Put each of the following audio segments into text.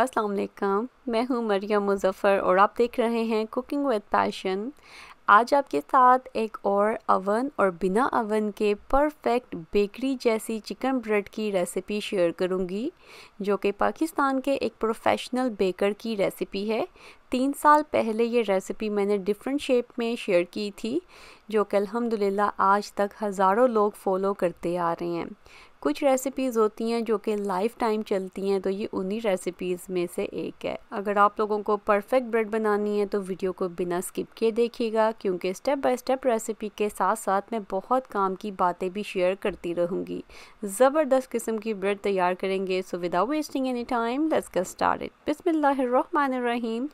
अस्सलाम वालेकुम मैं हूं मरियम मुजफ़र और आप देख रहे हैं कुकिंग विद पैशन आज आपके साथ एक और अवन और बिना अवन के परफेक्ट बेकरी जैसी चिकन ब्रेड की रेसिपी शेयर करूंगी जो कि पाकिस्तान के एक प्रोफेशनल बेकर की रेसिपी है तीन साल पहले ये रेसिपी मैंने डिफरेंट शेप में शेयर की थी जो कि अलहमदिल्ला आज तक हज़ारों लोग फॉलो करते आ रहे हैं कुछ रेसिपीज़ होती हैं जो कि लाइफ टाइम चलती हैं तो ये उन्हीं रेसिपीज़ में से एक है अगर आप लोगों को परफेक्ट ब्रेड बनानी है तो वीडियो को बिना स्किप किए देखिएगा क्योंकि स्टेप बाय स्टेप रेसिपी के साथ साथ मैं बहुत काम की बातें भी शेयर करती रहूँगी ज़बरदस्त किस्म की ब्रेड तैयार करेंगे so without wasting any time let's get started बिस्मिल्लाहिर्रहमानिर्रहीम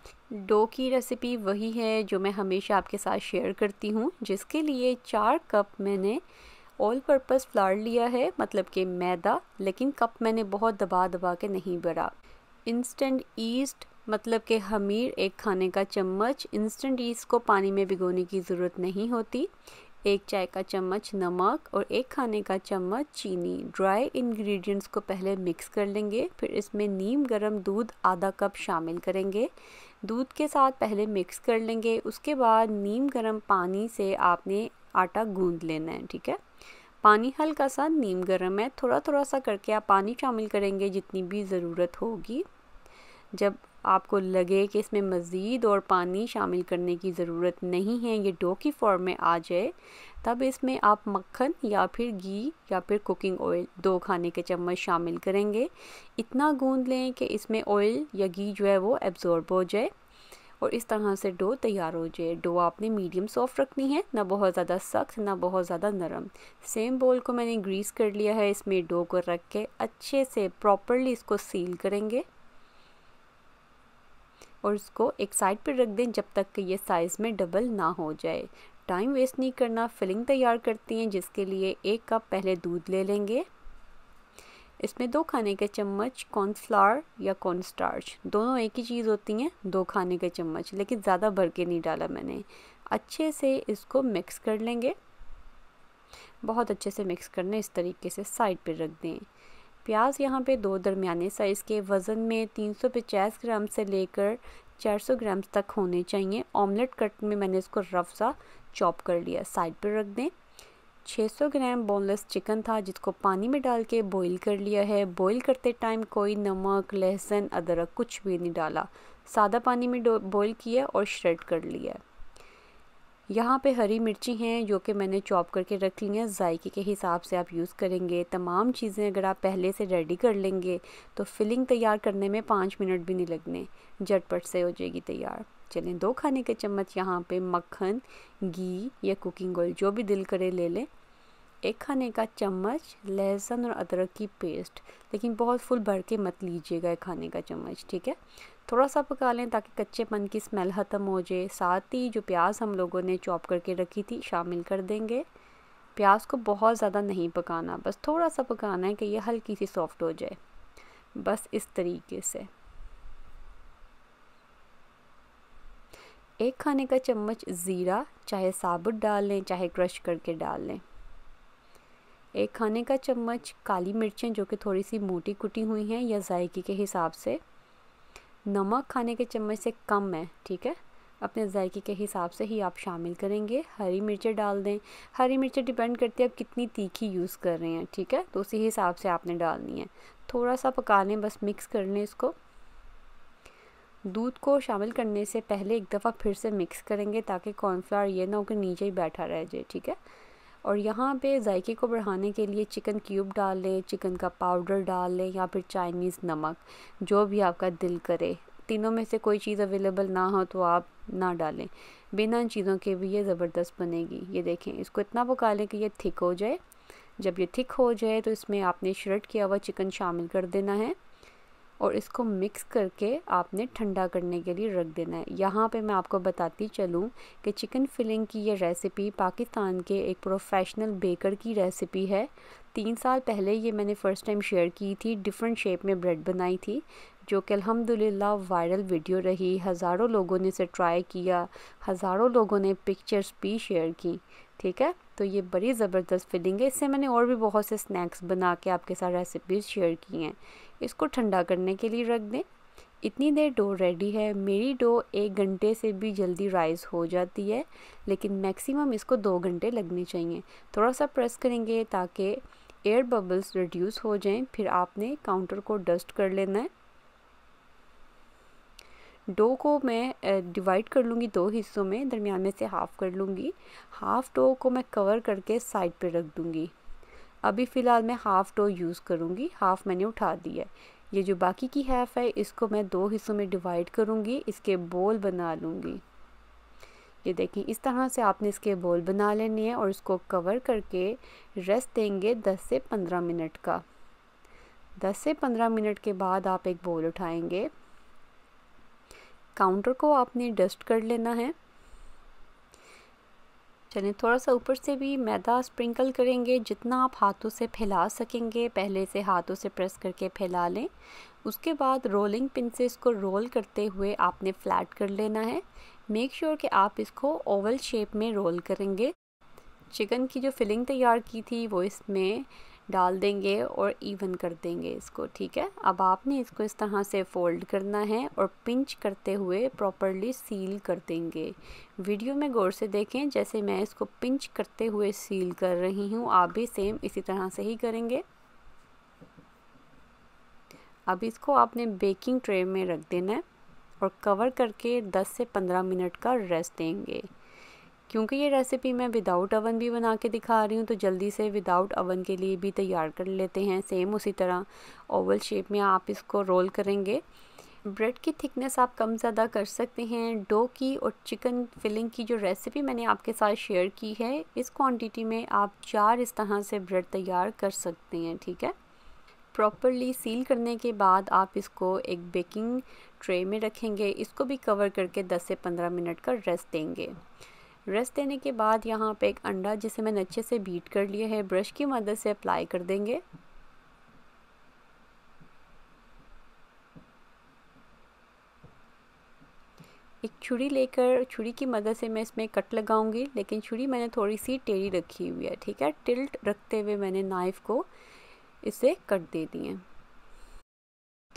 डो की रेसिपी वही है जो मैं हमेशा आपके साथ शेयर करती हूँ जिसके लिए चार कप मैंने ऑल पर्पज़ फ्लार लिया है मतलब कि मैदा लेकिन कप मैंने बहुत दबा दबा के नहीं भरा इंस्टेंट ईस्ट मतलब कि हमीर एक खाने का चम्मच इंस्टेंट ईस्ट को पानी में भिगोने की ज़रूरत नहीं होती एक चाय का चम्मच नमक और एक खाने का चम्मच चीनी ड्राई इंग्रेडिएंट्स को पहले मिक्स कर लेंगे फिर इसमें नीम गरम दूध आधा कप शामिल करेंगे दूध के साथ पहले मिक्स कर लेंगे उसके बाद नीम गरम पानी से आपने आटा गूंद लेना है ठीक है पानी हल्का सा नीम गर्म है थोड़ा थोड़ा सा करके आप पानी शामिल करेंगे जितनी भी ज़रूरत होगी जब आपको लगे कि इसमें मज़ीद और पानी शामिल करने की ज़रूरत नहीं है ये डो की फॉर्म में आ जाए तब इसमें आप मक्खन या फिर घी या फिर कुकिंग ऑयल दो खाने के चम्मच शामिल करेंगे इतना गूंद लें कि इसमें ऑयल या घी जो है वो एब्ज़ॉर्ब हो जाए और इस तरह से डो तैयार हो जाए डो आपने मीडियम सॉफ्ट रखनी है ना बहुत ज़्यादा सख्त ना बहुत ज़्यादा नरम सेम बोल को मैंने ग्रीस कर लिया है इसमें डो को रख के अच्छे से प्रॉपरली इसको सील करेंगे और इसको एक साइड पर रख दें जब तक कि ये साइज़ में डबल ना हो जाए टाइम वेस्ट नहीं करना फिलिंग तैयार करती हैं जिसके लिए एक कप पहले दूध ले लेंगे इसमें दो खाने के चम्मच कॉर्नफ्लावर या स्टार्च दोनों एक ही चीज़ होती हैं दो खाने के चम्मच लेकिन ज़्यादा भर के नहीं डाला मैंने अच्छे से इसको मिक्स कर लेंगे बहुत अच्छे से मिक्स करना इस तरीके से साइड पर रख दें प्याज यहाँ पे दो दरमियाने साइज़ के वज़न में तीन सौ पचास ग्राम से लेकर चार सौ ग्राम तक होने चाहिए ऑमलेट कट में मैंने इसको रफ सा चॉप कर लिया साइड पर रख दें 600 ग्राम बोनलेस चिकन था जिसको पानी में डाल के बॉईल कर लिया है बॉईल करते टाइम कोई नमक लहसुन अदरक कुछ भी नहीं डाला सादा पानी में बॉईल किया और श्रेड कर लिया यहाँ पे हरी मिर्ची हैं जो कि मैंने चॉप करके रख ली हैं जायके के हिसाब से आप यूज़ करेंगे तमाम चीज़ें अगर आप पहले से रेडी कर लेंगे तो फिलिंग तैयार करने में पाँच मिनट भी नहीं लगने झटपट से हो जाएगी तैयार चलें दो खाने के चम्मच यहाँ पे मक्खन घी या कुकिंग ऑयल जो भी दिल करे ले लें एक खाने का चम्मच लहसुन और अदरक की पेस्ट लेकिन बहुत फुल भर के मत लीजिएगा एक खाने का चम्मच ठीक है थोड़ा सा पका लें ताकि कच्चेपन की स्मेल ख़त्म हो जाए साथ ही जो प्याज हम लोगों ने चॉप करके रखी थी शामिल कर देंगे प्याज को बहुत ज़्यादा नहीं पकाना बस थोड़ा सा पकाना है कि यह हल्की सी सॉफ्ट हो जाए बस इस तरीके से एक खाने का चम्मच ज़ीरा चाहे साबुत डाल लें चाहे क्रश करके डाल लें एक खाने का चम्मच काली मिर्चें जो कि थोड़ी सी मोटी कुटी हुई हैं या जायके के हिसाब से नमक खाने के चम्मच से कम है ठीक है अपने जायके के हिसाब से ही आप शामिल करेंगे हरी मिर्चें डाल दें हरी मिर्चें डिपेंड करती है आप कितनी तीखी यूज़ कर रहे हैं ठीक है तो उसी हिसाब से आपने डालनी है थोड़ा सा पका लें बस मिक्स कर लें इसको दूध को शामिल करने से पहले एक दफ़ा फिर से मिक्स करेंगे ताकि कॉर्नफ्लावर ये ना होकर नीचे ही बैठा रह जाए ठीक है और यहाँ पे जायके को बढ़ाने के लिए चिकन क्यूब डाल लें चिकन का पाउडर डाल लें या फिर चाइनीज़ नमक जो भी आपका दिल करे तीनों में से कोई चीज़ अवेलेबल ना हो तो आप ना डालें बिना इन चीज़ों के भी ये ज़बरदस्त बनेगी ये देखें इसको इतना पका लें कि ये थिक हो जाए जब ये थिक हो जाए तो इसमें आपने श्रेड किया हुआ चिकन शामिल कर देना है और इसको मिक्स करके आपने ठंडा करने के लिए रख देना है यहाँ पे मैं आपको बताती चलूँ कि चिकन फिलिंग की ये रेसिपी पाकिस्तान के एक प्रोफेशनल बेकर की रेसिपी है तीन साल पहले ये मैंने फ़र्स्ट टाइम शेयर की थी डिफरेंट शेप में ब्रेड बनाई थी जो कि अलहमदिल्ला वायरल वीडियो रही हज़ारों लोगों ने इसे ट्राई किया हज़ारों लोगों ने पिक्चर्स भी शेयर की ठीक है तो ये बड़ी ज़बरदस्त फीलिंग है इससे मैंने और भी बहुत से स्नैक्स बना के आपके साथ रेसिपीज़ शेयर की हैं इसको ठंडा करने के लिए रख दें इतनी देर डो रेडी है मेरी डो एक घंटे से भी जल्दी राइज़ हो जाती है लेकिन मैक्सिमम इसको दो घंटे लगने चाहिए थोड़ा सा प्रेस करेंगे ताकि एयर बबल्स रिड्यूस हो जाएं फिर आपने काउंटर को डस्ट कर लेना है डो को मैं डिवाइड कर लूँगी दो हिस्सों में दरमियान में से हाफ़ कर लूँगी हाफ़ डो को मैं कवर करके साइड पे रख दूँगी अभी फ़िलहाल मैं हाफ़ डो यूज़ करूँगी हाफ़ मैंने उठा दी है ये जो बाकी की हाफ़ है इसको मैं दो हिस्सों में डिवाइड करूँगी इसके बोल बना लूँगी ये देखें इस तरह से आपने इसके बोल बना लेने हैं और इसको कवर करके रेस्ट देंगे 10 से 15 मिनट का 10 से 15 मिनट के बाद आप एक बोल उठाएंगे काउंटर को आपने डस्ट कर लेना है चलें थोड़ा सा ऊपर से भी मैदा स्प्रिंकल करेंगे जितना आप हाथों से फैला सकेंगे पहले से हाथों से प्रेस करके फैला लें उसके बाद रोलिंग पिन से इसको रोल करते हुए आपने फ्लैट कर लेना है मेक श्योर sure कि आप इसको ओवल शेप में रोल करेंगे चिकन की जो फिलिंग तैयार की थी वो इसमें डाल देंगे और इवन कर देंगे इसको ठीक है अब आपने इसको इस तरह से फोल्ड करना है और पिंच करते हुए प्रॉपरली सील कर देंगे वीडियो में गौर से देखें जैसे मैं इसको पिंच करते हुए सील कर रही हूँ आप भी सेम इसी तरह से ही करेंगे अब इसको आपने बेकिंग ट्रे में रख देना है और कवर करके 10 से 15 मिनट का रेस्ट देंगे क्योंकि ये रेसिपी मैं विदाउट अवन भी बना के दिखा रही हूँ तो जल्दी से विदाउट अवन के लिए भी तैयार कर लेते हैं सेम उसी तरह ओवल शेप में आप इसको रोल करेंगे ब्रेड की थिकनेस आप कम ज़्यादा कर सकते हैं डो की और चिकन फिलिंग की जो रेसिपी मैंने आपके साथ शेयर की है इस क्वांटिटी में आप चार इस तरह से ब्रेड तैयार कर सकते हैं ठीक है प्रॉपरली सील करने के बाद आप इसको एक बेकिंग ट्रे में रखेंगे इसको भी कवर करके 10 से 15 मिनट का रेस्ट देंगे रेस्ट देने के बाद यहाँ पे एक अंडा जिसे मैंने अच्छे से बीट कर लिया है ब्रश की मदद से अप्लाई कर देंगे एक छुरी लेकर छुरी की मदद से मैं इसमें कट लगाऊंगी लेकिन छुरी मैंने थोड़ी सी टेढ़ी रखी हुई है ठीक है टिल्ट रखते हुए मैंने नाइफ़ को इसे कट दे दिए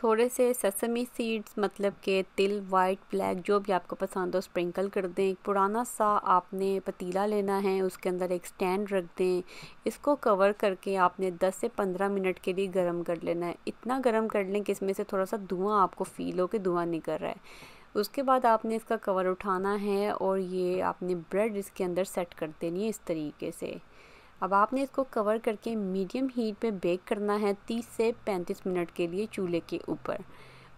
थोड़े से ससमी सीड्स मतलब के तिल वाइट ब्लैक जो भी आपको पसंद हो स्प्रिंकल कर दें एक पुराना सा आपने पतीला लेना है उसके अंदर एक स्टैंड रख दें इसको कवर करके आपने 10 से 15 मिनट के लिए गर्म कर लेना है इतना गर्म कर लें कि इसमें से थोड़ा सा धुआं आपको फ़ील हो कि धुआं निकल रहा है उसके बाद आपने इसका कवर उठाना है और ये आपने ब्रेड इसके अंदर सेट कर देनी है इस तरीके से अब आपने इसको कवर करके मीडियम हीट पे बेक करना है 30 से 35 मिनट के लिए चूल्हे के ऊपर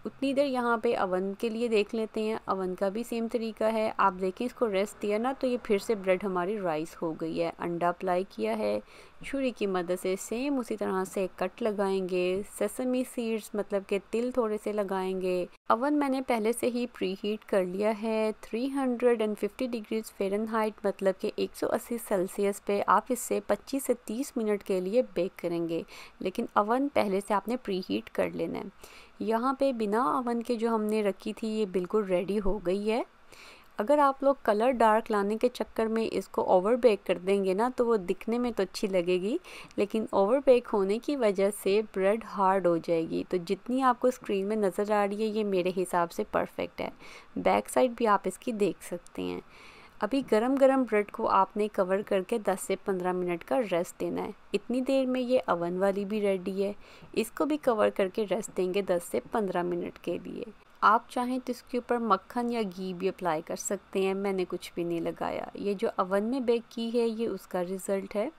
उतनी देर यहाँ पे अवन के लिए देख लेते हैं अवन का भी सेम तरीका है आप देखें इसको रेस्ट दिया ना तो ये फिर से ब्रेड हमारी राइस हो गई है अंडा अप्लाई किया है छुरी की मदद से सेम उसी तरह से कट लगाएंगे सेसमी सीड्स मतलब के तिल थोड़े से लगाएंगे अवन मैंने पहले से ही प्री हीट कर लिया है 350 डिग्रीज फ़ारेनहाइट मतलब के 180 सेल्सियस पे आप इससे 25 से 30 मिनट के लिए बेक करेंगे लेकिन अवन पहले से आपने प्री हीट कर लेना है यहाँ पे बिना अवन के जो हमने रखी थी ये बिल्कुल रेडी हो गई है अगर आप लोग कलर डार्क लाने के चक्कर में इसको ओवर बेक कर देंगे ना तो वो दिखने में तो अच्छी लगेगी लेकिन ओवर बेक होने की वजह से ब्रेड हार्ड हो जाएगी तो जितनी आपको स्क्रीन में नज़र आ रही है ये मेरे हिसाब से परफेक्ट है बैक साइड भी आप इसकी देख सकते हैं अभी गरम गरम ब्रेड को आपने कवर करके 10 से 15 मिनट का रेस्ट देना है इतनी देर में ये अवन वाली भी रेडी है इसको भी कवर करके रेस्ट देंगे 10 से 15 मिनट के लिए आप चाहें तो इसके ऊपर मक्खन या घी भी अप्लाई कर सकते हैं मैंने कुछ भी नहीं लगाया ये जो अवन में बेक की है ये उसका रिज़ल्ट है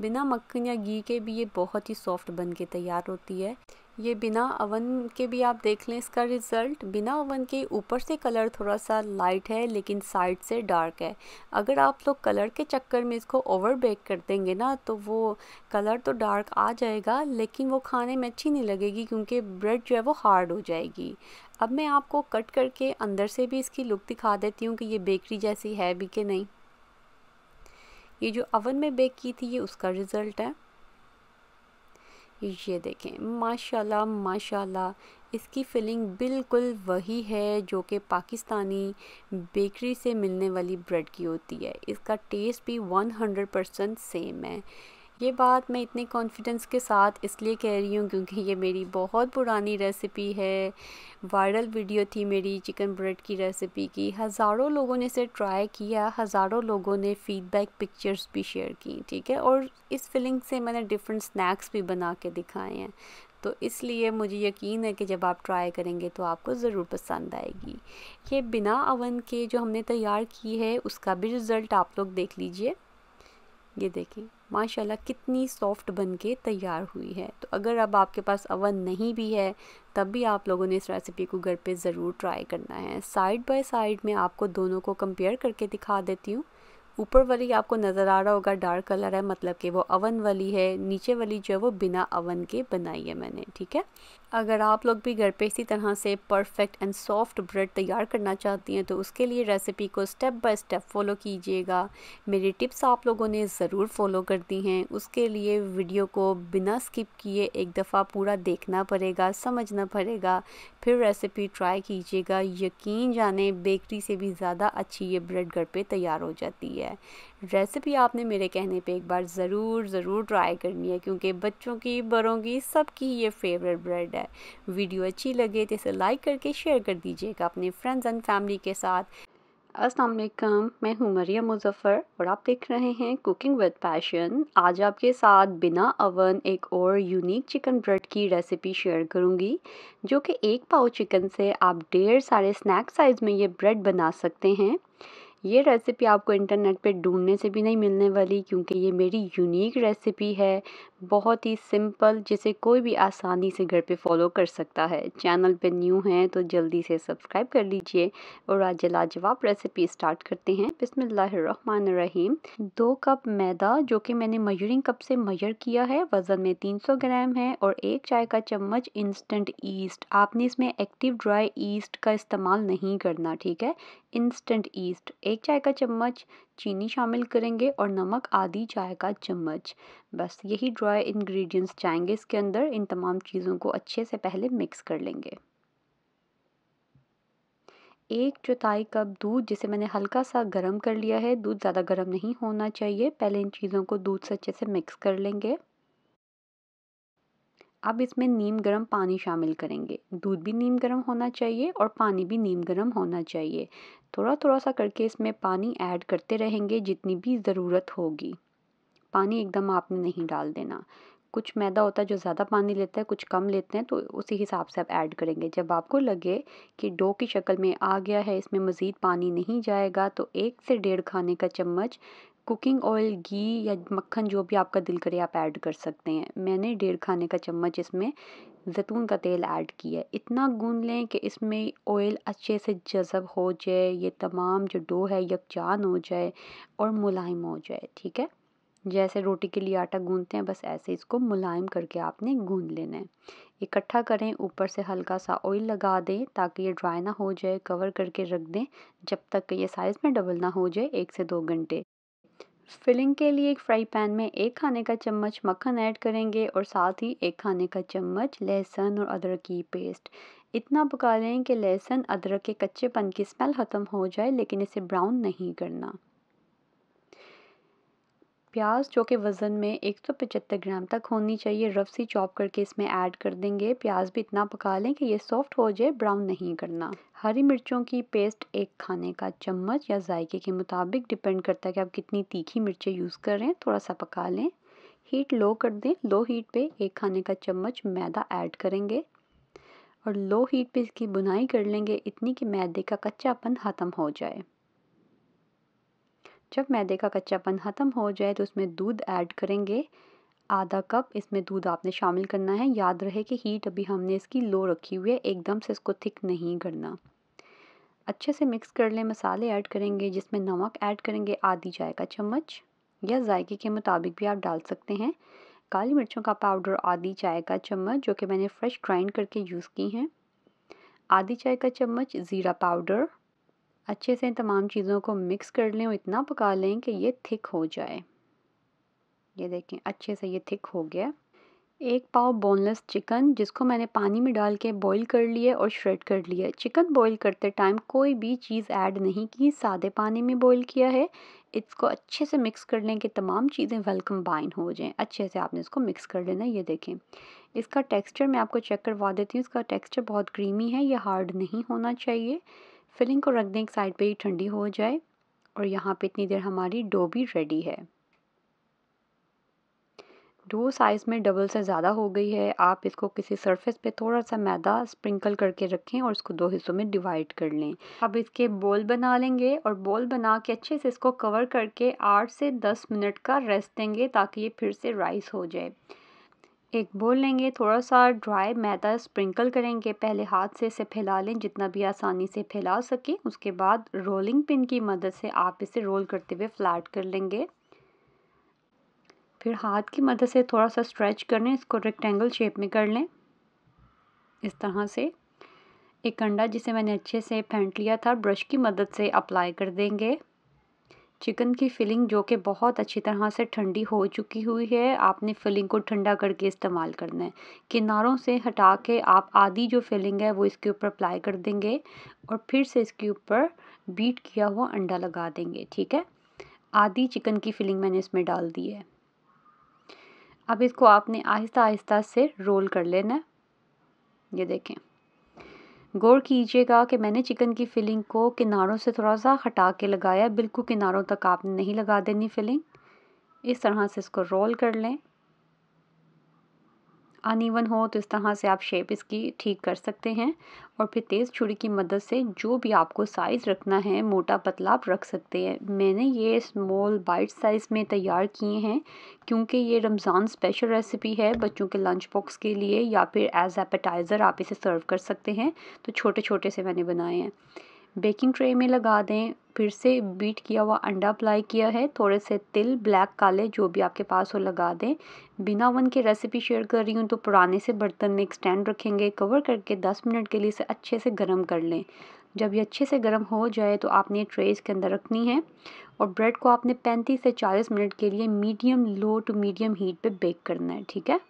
बिना मक्खन या घी के भी ये बहुत ही सॉफ्ट बन के तैयार होती है ये बिना अवन के भी आप देख लें इसका रिज़ल्ट बिना अवन के ऊपर से कलर थोड़ा सा लाइट है लेकिन साइड से डार्क है अगर आप लोग कलर के चक्कर में इसको ओवर बेक कर देंगे ना तो वो कलर तो डार्क आ जाएगा लेकिन वो खाने में अच्छी नहीं लगेगी क्योंकि ब्रेड जो है वो हार्ड हो जाएगी अब मैं आपको कट करके अंदर से भी इसकी लुक दिखा देती हूँ कि ये बेकरी जैसी है भी कि नहीं ये जो अवन में बेक की थी ये उसका रिज़ल्ट है ये देखें माशाल्लाह माशाल्लाह इसकी फिलिंग बिल्कुल वही है जो कि पाकिस्तानी बेकरी से मिलने वाली ब्रेड की होती है इसका टेस्ट भी 100 परसेंट सेम है ये बात मैं इतने कॉन्फिडेंस के साथ इसलिए कह रही हूँ क्योंकि ये मेरी बहुत पुरानी रेसिपी है वायरल वीडियो थी मेरी चिकन ब्रेड की रेसिपी की हज़ारों लोगों ने इसे ट्राई किया हज़ारों लोगों ने फ़ीडबैक पिक्चर्स भी शेयर की ठीक है और इस फीलिंग से मैंने डिफरेंट स्नैक्स भी बना के दिखाए हैं तो इसलिए मुझे यकीन है कि जब आप ट्राई करेंगे तो आपको ज़रूर पसंद आएगी ये बिना अवन के जो हमने तैयार की है उसका भी रिज़ल्ट आप लोग देख लीजिए ये देखें माशाल्लाह कितनी सॉफ्ट बन के तैयार हुई है तो अगर अब आपके पास अवन नहीं भी है तब भी आप लोगों ने इस रेसिपी को घर पे ज़रूर ट्राई करना है साइड बाय साइड में आपको दोनों को कंपेयर करके दिखा देती हूँ ऊपर वाली आपको नज़र आ रहा होगा डार्क कलर है मतलब कि वो अवन वाली है नीचे वाली जो है वो बिना अवन के बनाई है मैंने ठीक है अगर आप लोग भी घर पे इसी तरह से परफेक्ट एंड सॉफ्ट ब्रेड तैयार करना चाहती हैं तो उसके लिए रेसिपी को स्टेप बाय स्टेप फॉलो कीजिएगा मेरी टिप्स आप लोगों ने ज़रूर फॉलो कर दी हैं उसके लिए वीडियो को बिना स्किप किए एक दफ़ा पूरा देखना पड़ेगा समझना पड़ेगा फिर रेसिपी ट्राई कीजिएगा यकीन जाने बेकरी से भी ज़्यादा अच्छी ये ब्रेड घर पर तैयार हो जाती है रेसिपी आपने मेरे कहने पे एक बार ज़रूर ज़रूर ट्राई करनी है क्योंकि बच्चों की बड़ों की सबकी ये फेवरेट ब्रेड है वीडियो अच्छी लगे तो इसे लाइक करके शेयर कर दीजिएगा अपने फ्रेंड्स एंड फैमिली के साथ अस्सलाम वालेकुम मैं हूँ मरिया मुजफ़र और आप देख रहे हैं कुकिंग विद पैशन आज आपके साथ बिना अवन एक और यूनिक चिकन ब्रेड की रेसिपी शेयर करूँगी जो कि एक पाव चिकन से आप ढेर सारे स्नैक साइज़ में ये ब्रेड बना सकते हैं ये रेसिपी आपको इंटरनेट पे ढूंढने से भी नहीं मिलने वाली क्योंकि ये मेरी यूनिक रेसिपी है बहुत ही सिंपल जिसे कोई भी आसानी से घर पे फॉलो कर सकता है चैनल पे न्यू हैं तो जल्दी से सब्सक्राइब कर लीजिए और आज लाजवाब रेसिपी स्टार्ट करते हैं बिसमीम दो कप मैदा जो कि मैंने मयूरिंग कप से मयर किया है वज़न में 300 ग्राम है और एक चाय का चम्मच इंस्टेंट ईस्ट आपने इसमें एक्टिव ड्राई ईस्ट का इस्तेमाल नहीं करना ठीक है इंस्टेंट ईस्ट एक चाय का चम्मच चीनी शामिल करेंगे और नमक आधी चाय का चम्मच बस यही ड्राई इंग्रेडिएंट्स जाएंगे इसके अंदर इन तमाम चीज़ों को अच्छे से पहले मिक्स कर लेंगे एक चौथाई कप दूध जिसे मैंने हल्का सा गर्म कर लिया है दूध ज़्यादा गर्म नहीं होना चाहिए पहले इन चीज़ों को दूध से अच्छे से मिक्स कर लेंगे अब इसमें नीम गर्म पानी शामिल करेंगे दूध भी नीम गर्म होना चाहिए और पानी भी नीम गर्म होना चाहिए थोड़ा थोड़ा सा करके इसमें पानी ऐड करते रहेंगे जितनी भी ज़रूरत होगी पानी एकदम आपने नहीं डाल देना कुछ मैदा होता है जो ज़्यादा पानी लेता है कुछ कम लेते हैं तो उसी हिसाब से आप ऐड करेंगे जब आपको लगे कि डो की शक्ल में आ गया है इसमें मज़ीद पानी नहीं जाएगा तो एक से डेढ़ खाने का चम्मच कुकिंग ऑयल घी या मक्खन जो भी आपका दिल करे आप ऐड कर सकते हैं मैंने डेढ़ खाने का चम्मच इसमें जैतून का तेल ऐड किया है इतना गून लें कि इसमें ऑयल अच्छे से जज़ब हो जाए ये तमाम जो डो है यकजान हो जाए और मुलायम हो जाए ठीक है जैसे रोटी के लिए आटा गूंदते हैं बस ऐसे इसको मुलायम करके आपने गून लेना है इकट्ठा करें ऊपर से हल्का सा ऑयल लगा दें ताकि ये ड्राई ना हो जाए कवर करके रख दें जब तक ये साइज़ में डबल ना हो जाए एक से दो घंटे फिलिंग के लिए एक फ्राई पैन में एक खाने का चम्मच मक्खन ऐड करेंगे और साथ ही एक खाने का चम्मच लहसुन और अदरक की पेस्ट इतना पका लें कि लहसुन अदरक के कच्चेपन की स्मेल ख़त्म हो जाए लेकिन इसे ब्राउन नहीं करना प्याज जो कि वज़न में एक सौ पचहत्तर ग्राम तक होनी चाहिए रफ सी चॉप करके इसमें ऐड कर देंगे प्याज भी इतना पका लें कि ये सॉफ्ट हो जाए ब्राउन नहीं करना हरी मिर्चों की पेस्ट एक खाने का चम्मच या जायके के मुताबिक डिपेंड करता है कि आप कितनी तीखी मिर्चें यूज़ कर रहे हैं थोड़ा सा पका लें हीट लो कर दें लो हीट पर एक खाने का चम्मच मैदा ऐड करेंगे और लो हीट पर इसकी बुनाई कर लेंगे इतनी कि मैदे का कच्चापन ख़त्म हो जाए जब मैदे का कच्चापन ख़त्म हो जाए तो उसमें दूध ऐड करेंगे आधा कप इसमें दूध आपने शामिल करना है याद रहे कि हीट अभी हमने इसकी लो रखी हुई है एकदम से इसको थिक नहीं करना अच्छे से मिक्स कर लें मसाले ऐड करेंगे जिसमें नमक ऐड करेंगे आधी चाय का चम्मच या जायके के मुताबिक भी आप डाल सकते हैं काली मिर्चों का पाउडर आधी चाय का चम्मच जो कि मैंने फ्रेश ग्राइंड करके यूज़ की हैं आधी चाय का चम्मच ज़ीरा पाउडर अच्छे से इन तमाम चीज़ों को मिक्स कर लें और इतना पका लें कि ये थिक हो जाए ये देखें अच्छे से ये थिक हो गया एक पाव बोनलेस चिकन जिसको मैंने पानी में डाल के बॉईल कर लिया और श्रेड कर लिया चिकन बॉईल करते टाइम कोई भी चीज़ ऐड नहीं की सादे पानी में बॉईल किया है इसको अच्छे से मिक्स कर लें कि तमाम चीज़ें वेल कम्बाइन हो जाएं अच्छे से आपने इसको मिक्स कर लेना ये देखें इसका टेक्सचर मैं आपको चेक करवा देती हूँ इसका टेक्स्चर बहुत क्रीमी है ये हार्ड नहीं होना चाहिए फिलिंग को रख दें एक साइड पे ही ठंडी हो जाए और यहाँ पे इतनी देर हमारी डो भी रेडी है डो साइज़ में डबल से ज़्यादा हो गई है आप इसको किसी सरफेस पे थोड़ा सा मैदा स्प्रिंकल करके रखें और इसको दो हिस्सों में डिवाइड कर लें अब इसके बॉल बना लेंगे और बॉल बना के अच्छे से इसको कवर करके आठ से दस मिनट का रेस्ट देंगे ताकि ये फिर से राइस हो जाए एक बोल लेंगे थोड़ा सा ड्राई मैदा स्प्रिंकल करेंगे पहले हाथ से इसे फैला लें जितना भी आसानी से फैला सके उसके बाद रोलिंग पिन की मदद से आप इसे रोल करते हुए फ्लैट कर लेंगे फिर हाथ की मदद से थोड़ा सा स्ट्रेच कर लें इसको रेक्टेंगल शेप में कर लें इस तरह से एक अंडा जिसे मैंने अच्छे से फेंट लिया था ब्रश की मदद से अप्लाई कर देंगे चिकन की फिलिंग जो कि बहुत अच्छी तरह से ठंडी हो चुकी हुई है आपने फिलिंग को ठंडा करके इस्तेमाल करना है किनारों से हटा के आप आधी जो फिलिंग है वो इसके ऊपर अप्लाई कर देंगे और फिर से इसके ऊपर बीट किया हुआ अंडा लगा देंगे ठीक है आधी चिकन की फिलिंग मैंने इसमें डाल दी है अब इसको आपने आहिस्ता आहिस्ता से रोल कर लेना ये देखें गौर कीजिएगा कि मैंने चिकन की फिलिंग को किनारों से थोड़ा सा हटा के लगाया बिल्कुल किनारों तक आपने नहीं लगा देनी फिलिंग इस तरह से इसको रोल कर लें अनइवन हो तो इस तरह से आप शेप इसकी ठीक कर सकते हैं और फिर तेज़ छुरी की मदद से जो भी आपको साइज़ रखना है मोटा पतला आप रख सकते हैं मैंने ये स्मॉल बाइट साइज़ में तैयार किए हैं क्योंकि ये रमज़ान स्पेशल रेसिपी है बच्चों के लंच बॉक्स के लिए या फिर एज एपेटाइज़र आप इसे सर्व कर सकते हैं तो छोटे छोटे से मैंने बनाए हैं बेकिंग ट्रे में लगा दें फिर से बीट किया हुआ अंडा अप्लाई किया है थोड़े से तिल ब्लैक काले जो भी आपके पास हो लगा दें बिना वन के रेसिपी शेयर कर रही हूँ तो पुराने से बर्तन में एक स्टैंड रखेंगे कवर करके 10 मिनट के लिए इसे अच्छे से गर्म कर लें जब ये अच्छे से गर्म हो जाए तो आपने ट्रे इसके अंदर रखनी है और ब्रेड को आपने पैंतीस से चालीस मिनट के लिए medium low to medium heat पर बेक करना है ठीक है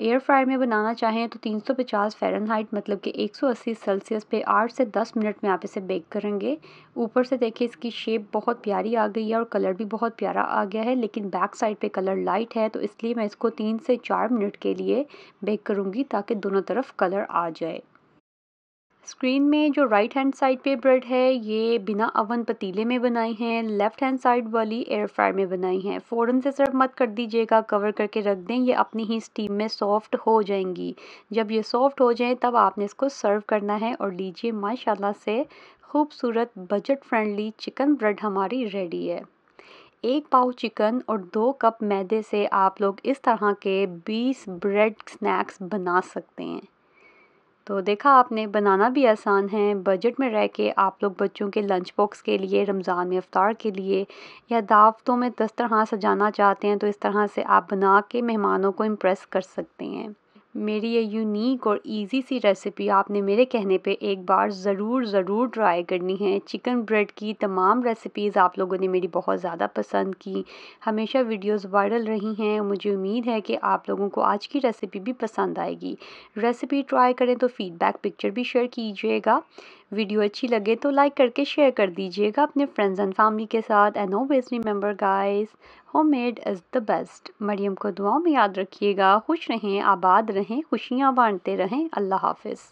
एयर फ्रायर में बनाना चाहें तो 350 फ़ारेनहाइट मतलब कि 180 सेल्सियस पे 8 से 10 मिनट में आप इसे बेक करेंगे ऊपर से देखिए इसकी शेप बहुत प्यारी आ गई है और कलर भी बहुत प्यारा आ गया है लेकिन बैक साइड पे कलर लाइट है तो इसलिए मैं इसको तीन से चार मिनट के लिए बेक करूँगी ताकि दोनों तरफ कलर आ जाए स्क्रीन में जो राइट हैंड साइड पे ब्रेड है ये बिना अवन पतीले में बनाई हैं लेफ्ट हैंड साइड वाली एयर फ्रायर में बनाई हैं फ़ौरन से सर्व मत कर दीजिएगा कवर करके रख दें ये अपनी ही स्टीम में सॉफ्ट हो जाएंगी जब ये सॉफ्ट हो जाए तब आपने इसको सर्व करना है और लीजिए माशाल्लाह से खूबसूरत बजट फ्रेंडली चिकन ब्रेड हमारी रेडी है एक पाव चिकन और दो कप मैदे से आप लोग इस तरह के बीस ब्रेड स्नैक्स बना सकते हैं तो देखा आपने बनाना भी आसान है बजट में रह के आप लोग बच्चों के लंच बॉक्स के लिए रमज़ान में अफ्तार के लिए या दावतों में दस्तरखान सजाना चाहते हैं तो इस तरह से आप बना के मेहमानों को इम्प्रेस कर सकते हैं मेरी ये यूनिक और इजी सी रेसिपी आपने मेरे कहने पे एक बार ज़रूर ज़रूर ट्राई करनी है चिकन ब्रेड की तमाम रेसिपीज़ आप लोगों ने मेरी बहुत ज़्यादा पसंद की हमेशा वीडियोस वायरल रही हैं मुझे उम्मीद है कि आप लोगों को आज की रेसिपी भी पसंद आएगी रेसिपी ट्राई करें तो फ़ीडबैक पिक्चर भी शेयर कीजिएगा वीडियो अच्छी लगे तो लाइक करके शेयर कर दीजिएगा अपने फ्रेंड्स एंड फैमिली के साथ and always remember guys home made is the best Maryam को दुआओं में याद रखिएगा खुश रहें आबाद रहें खुशियाँ बांटते रहें अल्लाह हाफिज़